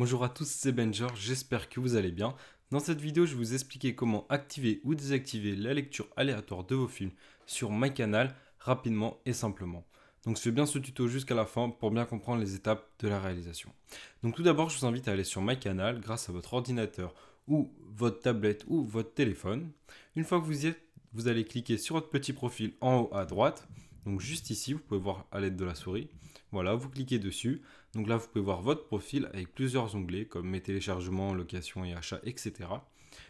Bonjour à tous, c'est Benjor, j'espère que vous allez bien. Dans cette vidéo, je vais vous expliquer comment activer ou désactiver la lecture aléatoire de vos films sur MyCanal rapidement et simplement. Donc suivez bien ce tuto jusqu'à la fin pour bien comprendre les étapes de la réalisation. Donc tout d'abord, je vous invite à aller sur MyCanal grâce à votre ordinateur ou votre tablette ou votre téléphone. Une fois que vous y êtes, vous allez cliquer sur votre petit profil en haut à droite. Donc juste ici, vous pouvez voir à l'aide de la souris. Voilà, vous cliquez dessus. Donc là, vous pouvez voir votre profil avec plusieurs onglets comme mes téléchargements, location et achat, etc.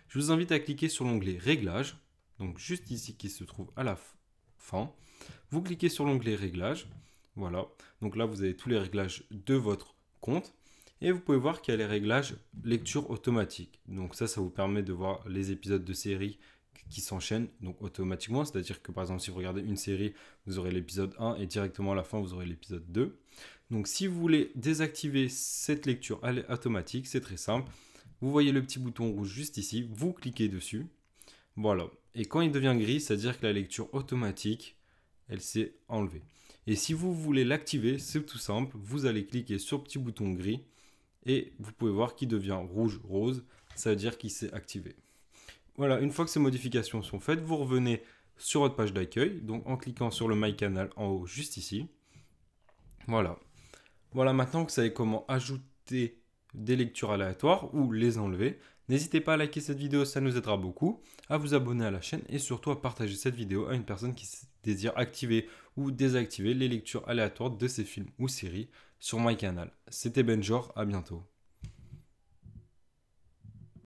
Je vous invite à cliquer sur l'onglet Réglages, donc juste ici qui se trouve à la fin. Vous cliquez sur l'onglet Réglages. Voilà, donc là, vous avez tous les réglages de votre compte. Et vous pouvez voir qu'il y a les réglages lecture automatique. Donc ça, ça vous permet de voir les épisodes de série qui s'enchaînent donc automatiquement. C'est-à-dire que par exemple, si vous regardez une série, vous aurez l'épisode 1 et directement à la fin, vous aurez l'épisode 2. Donc si vous voulez désactiver cette lecture automatique, c'est très simple. Vous voyez le petit bouton rouge juste ici, vous cliquez dessus. Voilà. Et quand il devient gris, c'est-à-dire que la lecture automatique, elle s'est enlevée. Et si vous voulez l'activer, c'est tout simple. Vous allez cliquer sur le petit bouton gris et vous pouvez voir qu'il devient rouge-rose, ça veut dire qu'il s'est activé. Voilà, une fois que ces modifications sont faites, vous revenez sur votre page d'accueil, donc en cliquant sur le My Canal en haut, juste ici. Voilà. Voilà, maintenant que vous savez comment ajouter des lectures aléatoires ou les enlever, n'hésitez pas à liker cette vidéo, ça nous aidera beaucoup, à vous abonner à la chaîne et surtout à partager cette vidéo à une personne qui désire activer ou désactiver les lectures aléatoires de ses films ou séries sur My Canal. C'était Benjor, à bientôt.